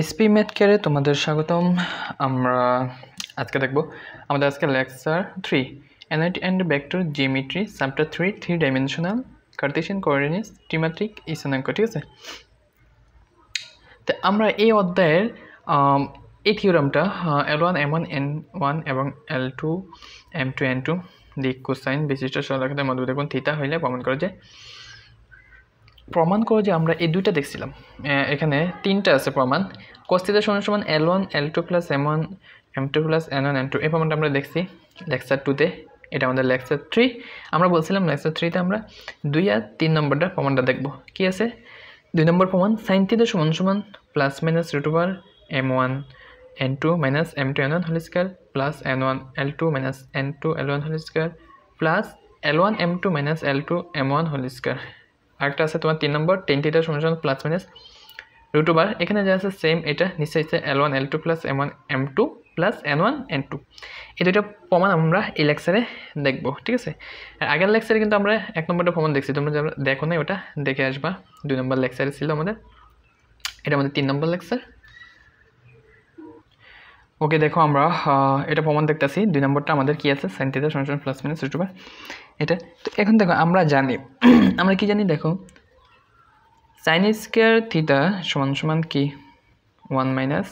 SP math কেয়ারে তোমাদের স্বাগতম আমরা আজকে দেখব আমাদের আজকে লেকচার থ্রি অ্যানাইট and two geometry chapter three three dimensional Cartesian coordinates ত্রিমাত্রিক ইসনাঙ্ক ঠিক আছে তো আমরা এই অধ্যায়ের এই থিওরামটা L one M one N one এবং L two M two N two দিক কোসাইন বিশিষ্ট সরলরেখাদের মধ্যবর্তী থিতা হইলে প্রমাণ করা যায় প্রমাণ করো যে আমরা এই দুইটা দেখছিলাম এখানে তিনটা আছে প্রমাণ কস্তিতা সমান সমান L one L two plus M one M two plus N one M two এই প্রমাণটা আমরা দেখছি লেকচার টুতে এটা আমাদের লেকচার থ্রি আমরা বলছিলাম লেকচার থ্রিতে আমরা দুই আর তিন নম্বরটা প্রমাণটা দেখব কি আছে দুই নম্বর প্রমাণ সাইন থিটা সমান সমান plus minus root over M one N two minus M two N one whole square plus N one L two minus N two L one whole square plus L one M two minus L two M one whole square আরেকটা আছে তোমার তিন নম্বর ten theta সমান সমান plus minus root over এখানে যা আছে same এটা নিশ্চয়ই আছে L one L two plus M one M two plus N one N two এই দুটো প্রমাণ আমরা এই লেকচারে দেখব ঠিক আছে আগের লেকচারে কিন্তু আমরা এক নম্বরটা প্রমাণ দেখছি তোমরা যারা দেখো না ওটা দেখে আসবা দুই নম্বর লেকচারে ছিল আমাদের এটা আমাদের তিন নম্বর লেকচার ওকে দেখো আমরা এটা প্রমাণ দেখতেছি দুই নম্বরটা আমাদের কী আছে সাইন থিটা সমান প্লাস মাইনাস রুট ওভার এটা তো এখন দেখো আমরা জানি আমরা কি জানি দেখো সাইন স্কোয়ার থিটা সমান সমান কি one minus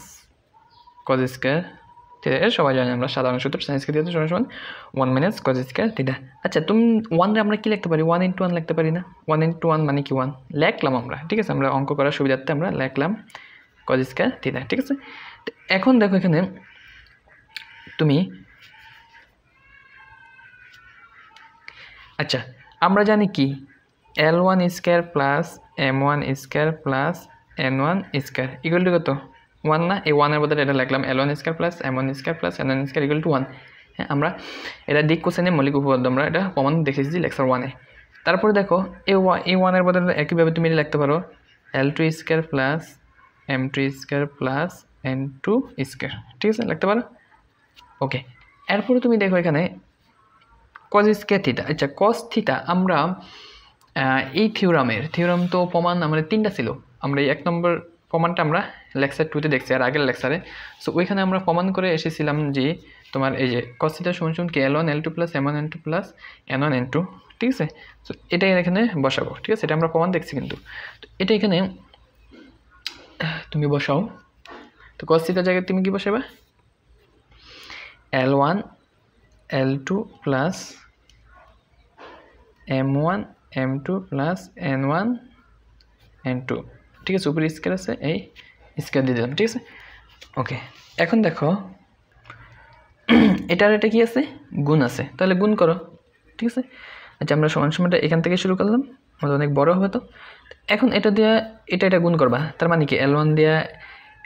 cos square theta এটা সবাই জানি আমরা সাধারণ সূত্র সাইন স্কোয়ার থিটা সমান সমান one minus cos square theta আচ্ছা তুমি ওয়ানে আমরা কি লিখতে পারি ওয়ান ইন্টু ওয়ান লিখতে পারি না ওয়ান ইন্টু ওয়ান মানে কি ওয়ান লেখলাম আমরা ঠিক আছে আমরা অঙ্ক করার সুবিধার্থে আমরা লেখলাম কজ স্কোয়ার থিটা ঠিক আছে এখন দেখো এখানে তুমি আচ্ছা আমরা জানি কি L one square plus M one square plus N one square equal to কত ওয়ান না এই ওয়ানের বদলে এটা লাগলাম L one square plus M one square plus N one square equal to one হ্যাঁ আমরা এটা দিক কোশ্চেনে মৌলিক উপপাদ্য আমরা এটা প্রমাণ দেখেছি লেকচার ওয়ানে তারপরে দেখো এ ওয়া এ ওয়ানের বদলে একইভাবে তুমি এটা লিখতে পারো L two square plus M two square plus N two square ঠিক আছে লিখতে পারো ওকে এরপরে তুমি দেখো এখানে কজ স্কোয়ার থিটা আচ্ছা কস থিটা আমরা এই থিওরামের থিওরাম তো প্রমাণ আমাদের তিনটা ছিল আমরা এই এক নম্বর প্রমাণটা আমরা লেকচার টুতে দেখছি আর আগের লেকচারে সো ওইখানে আমরা প্রমাণ করে এসেছিলাম যে তোমার এই যে কসিটা সমান সমান কি L one L two plus M one N two plus N one N two ঠিক আছে সো এটাই এখানে বসাবো ঠিক আছে এটা আমরা প্রমাণ দেখছি কিন্তু তো এটা এখানে তুমি বসাও তো কসিটার জায়গায় তুমি কি বসাবে L one L two plus M one M two plus N one N two ঠিক আছে উপরে স্কেল আছে এই স্কেল দিয়ে দিলাম ঠিক আছে ওকে এখন দেখো এটার এটা কি আছে গুণ আছে তাহলে গুণ করো ঠিক আছে আচ্ছা আমরা সমান সময়টা এখান থেকে শুরু করলাম আমাদের অনেক বড় হবে তো এখন এটা দিয়ে এটা এটা গুণ করবা তার মানে কি এল ওয়ান দিয়ে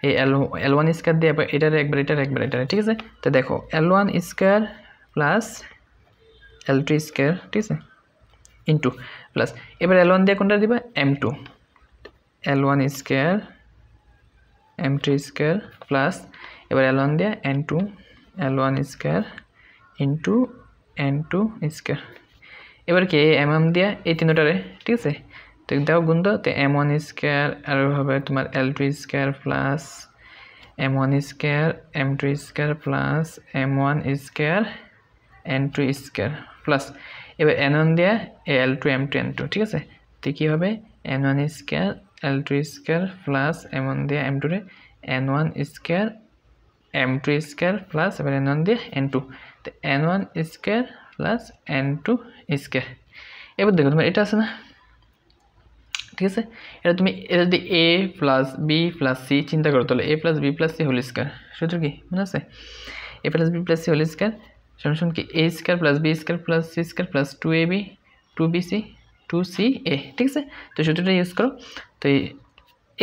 এই এল এল ওয়ান স্কোয়ার দিয়ে এটার একবার এটার একবার এটার ঠিক আছে তো দেখো L one square plus L two square ঠিক আছে ইন্টু প্লাস এবার এল ওয়ান দিয়ে কোনটা দিবা M two L one square M two square plus এবার এল ওয়ান দিয়ে N two L one square into N two square এবার কি এম এম দিয়া এই তিনটারে ঠিক আছে তো দেখো গুণ তো এম ওয়ান স্কোয়ার আর হবে তোমার L two square plus M one square M two square plus M one square N two square plus এবার এন ওয়ান দিয়ে L two M two N two ঠিক আছে তো কী হবে N one square L two square plus M one দিয়ে M two রে N one square M two square plus এবার এন ওয়ান দিয়ে এন টু তো N one square plus N two square এবার দেখো তোমার এটা আছে না ঠিক আছে এটা তুমি এটা যদি A plus B plus C চিন্তা করো তাহলে A plus B plus C whole square সুতরাং কি মনে আছে A plus B plus C whole square summation કે a² + b² + c² + 2ab 2bc 2ca ઠીક છે તો શૂટડા યુઝ કર તો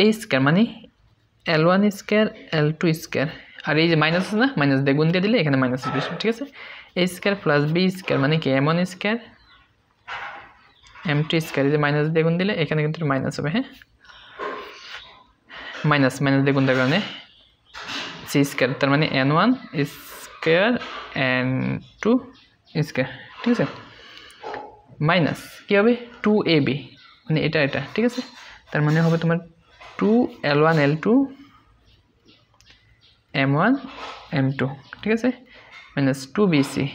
a² মানে l1² l2² আর એ જ માઈનસ છે ને માઈનસ દે ગુણ દે દીલે અહીંયા માઈનસ થશે ઠીક છે a² + b² মানে k1² m3² એ જ માઈનસ દે ગુણ દે દીલે અહીંયા કીધું માઈનસ જ હોવે હે માઈનસ માને દે ગુણ દે ગણે c² એટલે મને n1 is square N two स्क्र ठीक है माइनस क्या टू ए वि मैं एट ठीक है तर मैं हम तुम्हारे two L one L two M one M two ठीक है माइनस टू बी सी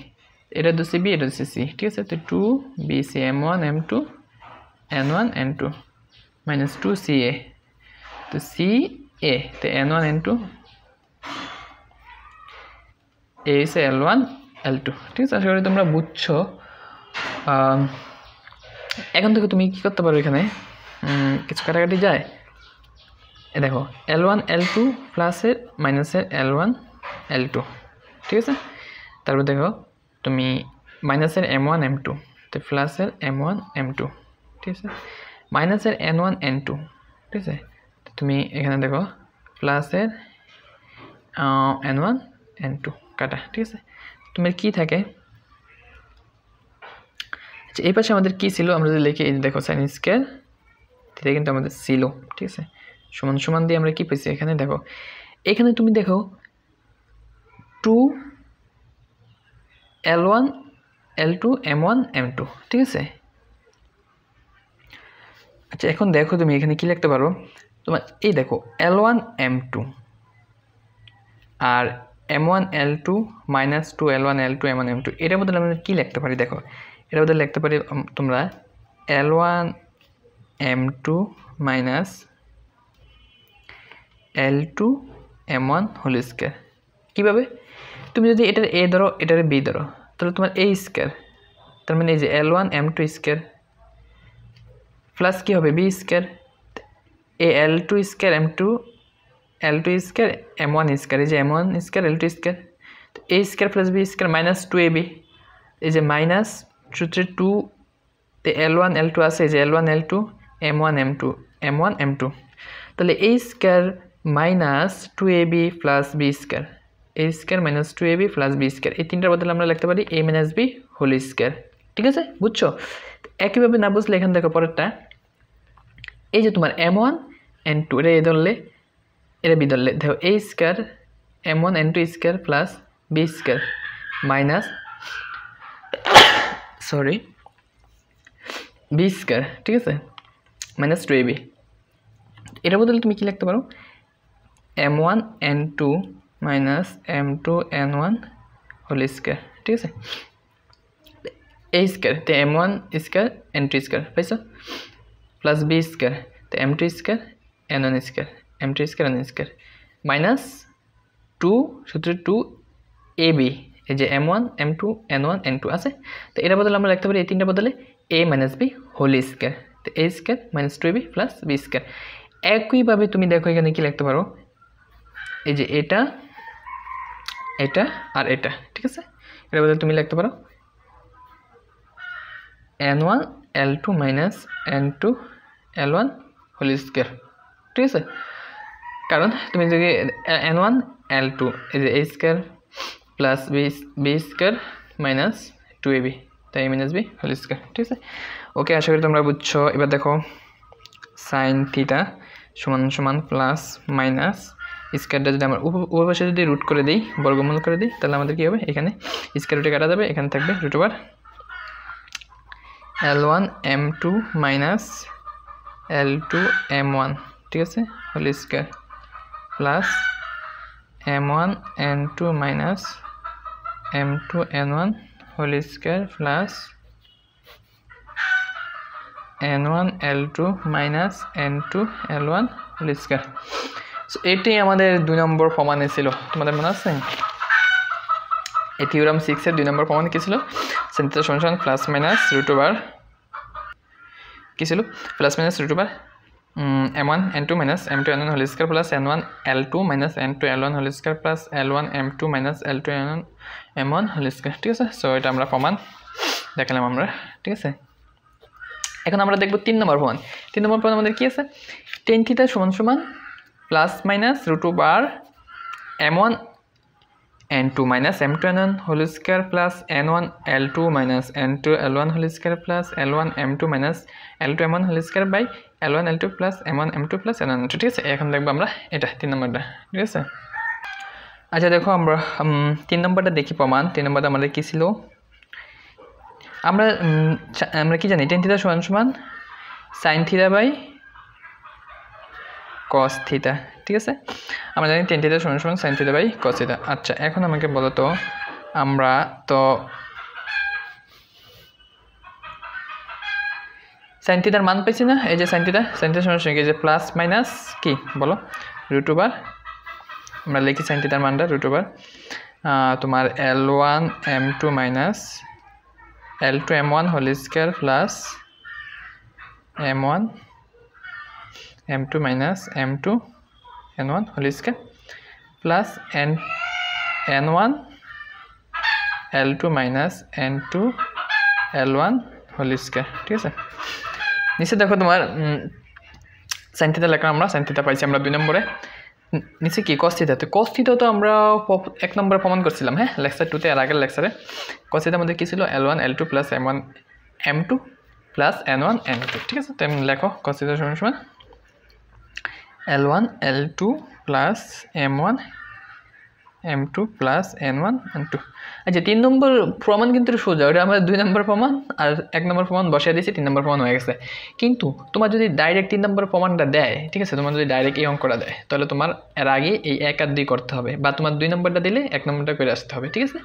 एट दूसरी बी एट दूसरी सी ठीक है तो two B C M one M two N one N two minus two C A तो सी ए तो N one N two A হচ্ছে এল ওয়ান এল টু ঠিক আছে আশা করি তোমরা বুঝছ এখন থেকে তুমি কী করতে পারো এখানে কিছু কাটাকাটি যায় এ দেখো এল ওয়ান এল টু প্লাসের মাইনাসের এল ওয়ান এল টু ঠিক আছে তারপর দেখো তুমি মাইনাসের এম ওয়ান এম টু তো প্লাসের এম ওয়ান এম টু ঠিক আছে মাইনাসের এন ওয়ান এন টু ঠিক আছে তুমি এখানে দেখো প্লাসের এন ওয়ান এন টু কাটা ঠিক আছে তোমার কি থাকে আচ্ছা এই পাশে আমাদের কি ছিল আমরা যদি লিখি এই দেখো সাইন স্কেয়ার এটা কিন্তু আমাদের ছিল ঠিক আছে সমান সমান দিয়ে আমরা কি পেয়েছি এখানে দেখো এখানে তুমি দেখো two L one L two M one M two ঠিক আছে আচ্ছা এখন দেখো তুমি এখানে কি লিখতে পারো তোমার এই দেখো এল ওয়ান এম টু আর M one L two minus two L one L two M one M two এটার বদলে আমরা কী লিখতে পারি দেখো এটার বদলে লিখতে পারি তোমরা L one M two minus L two M one whole square কীভাবে তুমি যদি এটার এ ধরো এটার বি ধরো তাহলে তোমার এ স্কোয়ার তার মানে এই যে L one M two square plus কী হবে B square A L two square M two L two square M one square এই যে M one square L two square তো A square plus B square minus two A B এই যে minus সূত্রে two তে এল one L two আছে এই যে L one L two M one M two M one M two তাহলে এই square minus two A B plus B square A square minus two A B plus B square এই তিনটার বদলে আমরা লিখতে পারি A minus B whole square ঠিক আছে বুঝছো একইভাবে না বুঝলে এখান থেকে পরেরটা এই যে তোমার এম ওয়ান এন টু এটা এ ধরলে এটা বিদল দেখো A square M one N two square plus B square minus sorry B square ঠিক আছে মাইনাস টু এবি এটা বদলে তুমি কী লিখতে পারো M one N two minus M two N one whole square ঠিক আছে এ স্কোয়ার তো M one square N two square পাইছো প্লাস বি স্কোয়ার তো M two square N one square M two square N square minus two সূত্রে two A B এই যে M one M two N one N two আছে তো এটা বদলে আমরা লিখতে পারি এই তিনটা বদলে A minus B whole square তো A square minus two B plus B square একইভাবে তুমি দেখো এখানে কি লিখতে পারো এই যে এটা এটা আর এটা ঠিক আছে এটা বদলে তুমি লিখতে পারো N one L two minus N two L one whole square ঠিক আছে কারণ তুমি যদি এন ওয়ান এল টু এই যে A square plus B B square minus two A B তাই A minus B whole square ঠিক আছে ওকে আশা করি তোমরা বুঝছো এবার দেখো সাইন থিটা সমান সমান প্লাস মাইনাস স্কোয়ারটা যদি আমরা উপপাশে যদি রুট করে দিই বর্গমূল করে দিই তাহলে আমাদের কী হবে এখানে স্কোয়ার রুটে কাটা যাবে এখানে থাকবে root over L one M two minus L two M one ঠিক আছে whole square plus M one N two minus M two N one whole square plus N one L two minus N two L one whole square so এটি আমাদের দুই নম্বর প্রমাণে ছিল তোমাদের মনে আছে এই থিওরাম সিক্সের দুই নম্বর প্রমাণ কী ছিল সেন্টার সমান প্লাস মাইনাস রুট কী ছিল plus minus M one N two minus M two N one whole square plus N one L two minus N two L one whole square plus L one M two minus L two N one M one whole square ঠিক আছে so এটা আমরা প্রমাণ দেখালাম আমরা ঠিক আছে এখন আমরা দেখব তিন নম্বর প্রমাণ তিন নম্বর প্রমাণ আমাদের কী আছে টেন থিটা সমান সমান প্লাস মাইনাস রুটু বার M one N two minus M two N one whole square plus N one L two minus N two L one whole square plus L one M two minus L two M one by L one L two plus M M two plus L one ঠিক আছে এখন দেখবো আমরা এটা তিন নম্বরটা ঠিক আছে আচ্ছা দেখো আমরা তিন নম্বরটা দেখি প্রমাণ তিন নম্বরটা আমাদের কী ছিল আমরা আমরা কি জানি টেন থিতা সমান সমান সাইন থিতা বাই কস থিতা ঠিক আছে আমরা জানি টেন থিটা সমান সমান sine theta by cos theta আচ্ছা এখন আমাকে বলো তো আমরা তো সাইন থিটার মান পাইছি না এই যে সাইন থিটা সাইন থিটা সমান সমান যে প্লাস মাইনাস কি বলো রুট ওভার আমরা লিখি সাইন থিটার মানটা রুট ওভার তোমার L one M two minus L two M one whole square plus M one M two minus M two N one whole square plus N N one L two minus N two L one whole ঠিক আছে নিচে দেখো তোমার sine theta লেখা আমরা sine theta পাইছি আমরা দুই নম্বরে নিচে কি কস্থিতা তো কস্থিতা তো আমরা এক নম্বরে প্রমাণ করছিলাম হ্যাঁ লেকচার টুতে এর আগের লেকচারে কস্থিতার মধ্যে কি ছিল L one L two plus M one M two plus N one N ঠিক আছে তো লেখো কস্থিতা সমান সমান L one L two plus M one M two plus N one N two আচ্ছা তিন নম্বর প্রমাণ কিন্তু সোজা ওটা আমাদের দুই নম্বর প্রমাণ আর এক নম্বর প্রমাণ বসিয়ে দিয়েছি তিন নম্বর প্রমাণ হয়ে গেছে কিন্তু তোমার যদি ডাইরেক্ট তিন নম্বর প্রমাণটা দেয় ঠিক আছে তোমার যদি ডাইরেক্ট এই অঙ্কটা দেয় তাহলে তোমার এর আগে এই এক আর দুই করতে হবে বা তোমার দুই নম্বরটা দিলে এক নম্বরটা করে আসতে হবে ঠিক আছে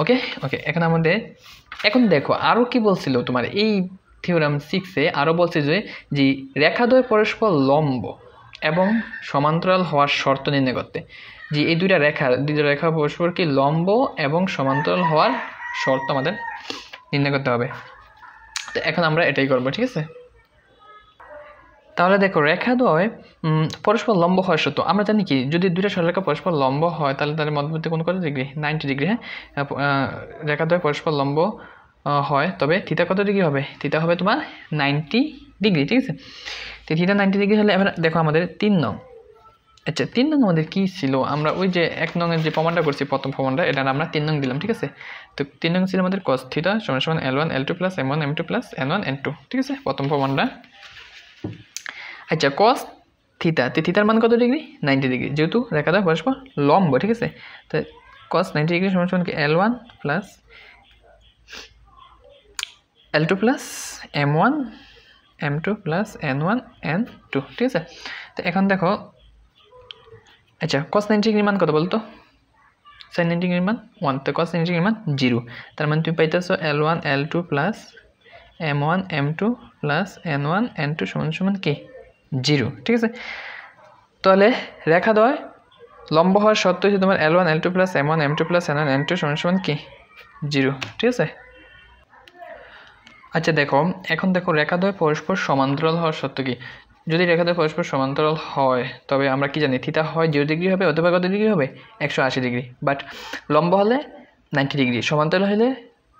ওকে ওকে এখন আমাদের এখন দেখো আরও কি বলছিল তোমার এই থিওরাম সিক্সে আরও বলছে যে যে রেখাদ্বয় পরস্পর লম্ব এবং সমান্তরাল হওয়ার শর্ত নির্ণয় করতে যে এই দুইটা রেখা দুইটা রেখা পরস্পর কি লম্ব এবং সমান্তরাল হওয়ার শর্ত আমাদের নির্ণয় করতে হবে তো এখন আমরা এটাই করবো ঠিক আছে তাহলে দেখো রেখাদ্বয় পরস্পর লম্ব হয় সত্য আমরা জানি কি যদি দুইটা সরলরেখা পরস্পর লম্ব হয় তাহলে তাদের মধ্যবর্তী কোন কত ডিগ্রি নাইনটি ডিগ্রি হ্যাঁ রেখাদ্বয় পরস্পর লম্ব হয় তবে থিতা কত ডিগ্রি হবে থিতা হবে তোমার নাইনটি ডিগ্রি ঠিক আছে তো থিতা নাইনটি ডিগ্রি হলে এবার দেখো আমাদের তিন নং আচ্ছা তিন নং আমাদের কী ছিল আমরা ওই যে এক নংয়ের যে প্রমাণটা করছি প্রথম প্রমাণটা এটা আমরা তিন নং দিলাম ঠিক আছে তো তিন নং ছিল আমাদের কস থিতা সমান সমান L one L two plus M one M two plus N one N two ঠিক আছে প্রথম প্রমাণটা আচ্ছা কস থিতা তো থিতার মান কত ডিগ্রি নাইনটি ডিগ্রি যেহেতু রেখাটা পরস্পর লম্ব ঠিক আছে তো কস নাইনটি ডিগ্রি সমান সমান L one plus L two plus M one M two plus N one N two ঠিক আছে তো এখন দেখো আচ্ছা কস নাইনটি ডিগ্রির মান কত বলতো সাইন নাইনটি ডিগ্রির মান ওয়ান তো কস নাইনটি ডিগ্রির মান জিরো তার মানে তুমি পাইতেছো L one L two plus M one M two plus N one N two সমান সমান কে জিরো ঠিক আছে তাহলে রেখা দয় লম্ব হওয়ার সত্ত্বেও যে তোমার L one L two plus M one M two plus N one N two সমান সমান কে জিরো ঠিক আছে আচ্ছা দেখো এখন দেখো রেখাদয় পরস্পর সমান্তরাল হওয়ার সত্য কি যদি রেখাদয় পরস্পর সমান্তরাল হয় তবে আমরা কি জানি থিতা হয় জিরো ডিগ্রি হবে অথবা কত ডিগ্রি হবে একশো আশি ডিগ্রি বাট লম্ব হলে নাইনটি ডিগ্রি সমান্তরাল হলে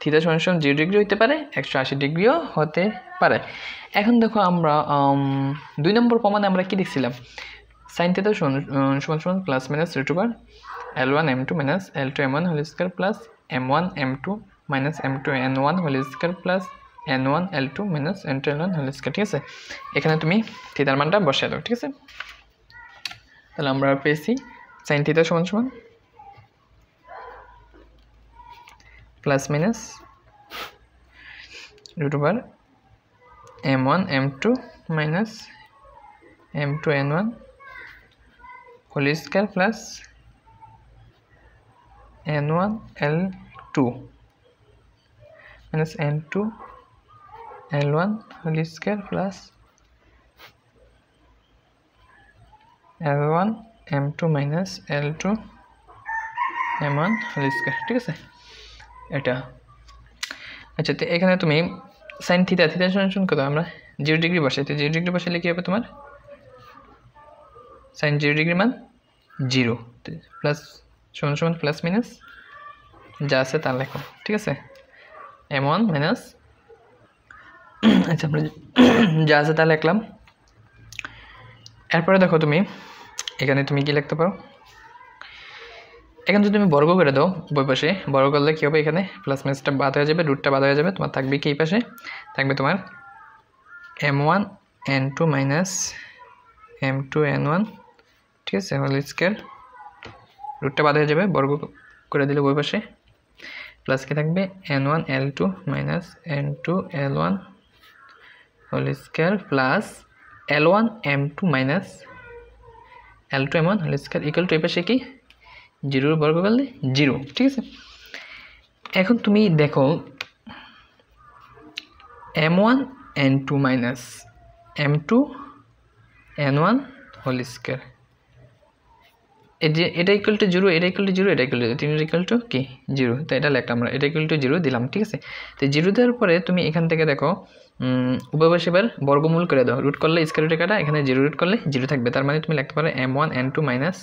থিতা সমান সমান জিরো ডিগ্রি হতে পারে একশো আশি ডিগ্রিও হতে পারে এখন দেখো আমরা দুই নম্বর প্রমাণে আমরা কি দেখছিলাম সাইন থিতা সমান সমান প্লাস মাইনাস টু বার L one M two minus L two M one whole square plus M one M two minus M two N one whole square plus N one L two minus N two L one L square ঠিক আছে এখানে তুমি থিতার মানটা বসিয়ে দাও ঠিক আছে তাহলে আমরা পেয়েছি সাইন থিতা সমান সমান plus minus root over M one M two minus M two N one whole square plus N one L two N two L one whole square plus L one M two minus L two M one whole ঠিক আছে এটা আচ্ছা তো এখানে তুমি sine theta থিতা সমান কত আমরা জিরো ডিগ্রি বসাই তো জিরো ডিগ্রি বসাইলে কী হবে তোমার সাইন জিরো ডিগ্রি মান জিরো প্লাস সমান সমান প্লাস মাইনাস যা আছে তা লেখো ঠিক আছে এম ওয়ান মাইনাস আচ্ছা আমরা যা আছে তা লিখলাম এরপরে দেখো তুমি এখানে তুমি কি লিখতে পারো এখানে যদি তুমি বর্গ করে দাও বই পাশে বর্গ করলে কী হবে এখানে প্লাস মাইনাসটা বাদ হয়ে যাবে রুটটা বাদ হয়ে যাবে তোমার থাকবে কি পাশে থাকবে তোমার M one N two minus M two N one ঠিক আছে হল স্কেয়ার রুটটা বাদ হয়ে যাবে বর্গ করে দিলে বই পাশে প্লাস কি থাকবে N one L two minus N two L one whole square plus L one M two minus L two M one whole square equal to এপাশে কি জিরোর বর্গ করলে জিরো ঠিক আছে এখন তুমি দেখো M one N two minus M two N one whole square এটা ইকুয়াল টু জিরো এটা ইকুয়াল টু জিরো এটা ইকুয়াল টু তিন ইকুয়াল টু কি জিরো তো এটা লেখা আমরা এটা ইকুয়াল টু জিরো দিলাম ঠিক আছে তো জিরো দেওয়ার পরে তুমি এখান থেকে দেখো উপবাস এবার বর্গমূল করে দাও রুট করলে স্কোয়ার রুটে কাটা এখানে জিরো রুট করলে জিরো থাকবে তার মানে তুমি লিখতে পারো M one N two minus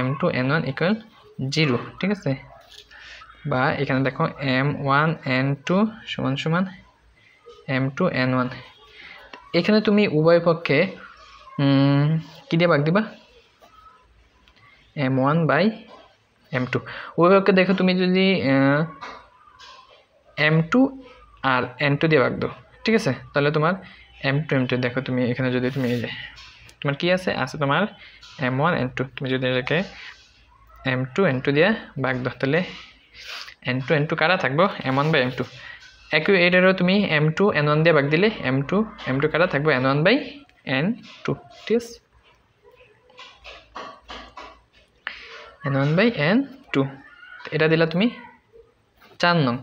M two N one equal zero ঠিক আছে বা এখানে দেখো এম ওয়ান এন টু সমান সমান এম টু এন ওয়ান এখানে তুমি উভয় পক্ষে কী দিয়ে ভাগ দিবা M one by M two উভয়কে দেখো তুমি যদি এম টু আর এন টু দিয়ে ভাগ দো ঠিক আছে তাহলে তোমার এম টু এম টু দেখো তুমি এখানে যদি তুমি এই যে তোমার কী আছে আছে তোমার এম ওয়ান এন টু তুমি যদি এটাকে এম টু এন টু দিয়ে ভাগ দো তাহলে এন টু এন টু কারা থাকবো M one by M two একই এটারও তুমি এম টু এন ওয়ান দিয়ে ভাগ দিলে এম টু এম টু কারা থাকবো N one by N two ঠিক আছে N one by N two এটা দিলা তুমি চার নং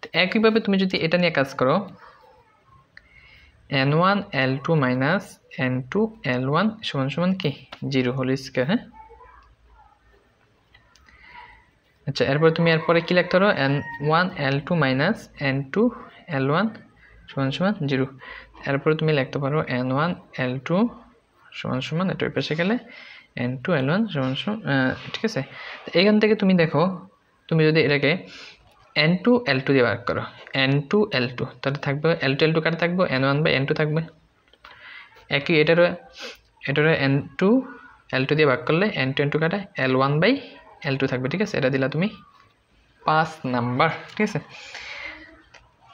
তো একইভাবে তুমি যদি এটা নিয়ে কাজ করো N one L two minus N two L one সমান সমান কি জিরো হোল স্কোয়ার হ্যাঁ আচ্ছা এরপর তুমি এরপরে কী লিখতে পারো N one L two minus N two L one সমান সমান জিরো এরপরে তুমি লিখতে পারো এন ওয়ান এল টু সমান সমান এটা পাশে গেলে এন টু এল ওয়ান সমান ঠিক আছে এখান থেকে তুমি দেখো তুমি যদি এটাকে এন টু এল টু দিয়ে ভাগ করো এন টু এল টু তাহলে থাকবে এল টু এল টু কার থাকবে N one by N two থাকবে একই এটারও এটারও এন টু এল টু দিয়ে ভাগ করলে এন টু এন টু কাটা L one by L two থাকবে ঠিক আছে এটা দিলা তুমি পাঁচ নাম্বার ঠিক আছে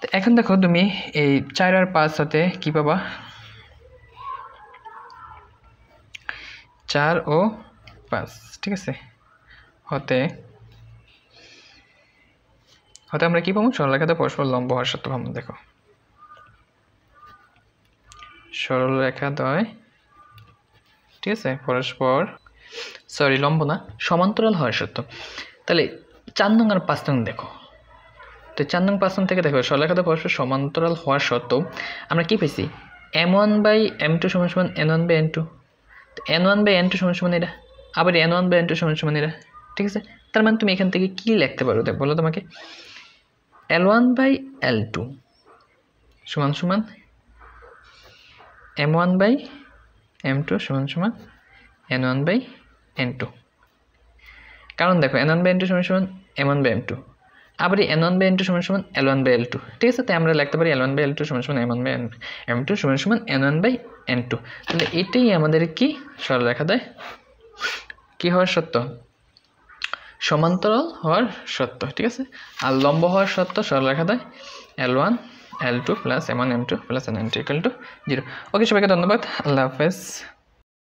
তো এখন দেখো তুমি এই চার আর পাঁচ হতে কী পাবা চার ও পাঁচ ঠিক আছে হতে হতে আমরা কী পাবো সরলরেখাতে পরস্পর লম্ব হওয়ার সত্য ভ্রমণ দেখো সরলরেখাদ্বয় ঠিক আছে পরস্পর সরি লম্ব না সমান্তরাল হওয়ার সত্য তাহলে চান্দং আর পাঁচ নং দেখো তো চান্দং নং থেকে দেখো সরলরেখাতে পরস্পর সমান্তরাল হওয়ার সত্ত্বেও আমরা কি পেয়েছি M one by M two সমান সমান N one by N two N one by N two সমান সমান এটা আবার N one by N two সমান সমান এরা ঠিক আছে তার মানে তুমি এখান থেকে কী লিখতে পারো দেখ বলো তোমাকে L one by L two সমান সমান M one by M two সমান সমান N one by N two কারণ দেখো N one by N two সমান সমান M one by M two আবার N one by N two সমান সমান L one by L two ঠিক আছে তাই আমরা লিখতে পারি L one by L two সমান সমান M one by N M two সমান সমান N one by N two তাহলে এটাই আমাদের কি সরলরেখা দেয় কী হওয়ার সত্য সমান্তরাল হওয়ার সত্য ঠিক আছে আর লম্ব হওয়ার সত্য সরলরেখা দেয় L one L two plus M one M two plus N one two equal to zero okay সবাইকে ধন্যবাদ আল্লাহ হাফেজ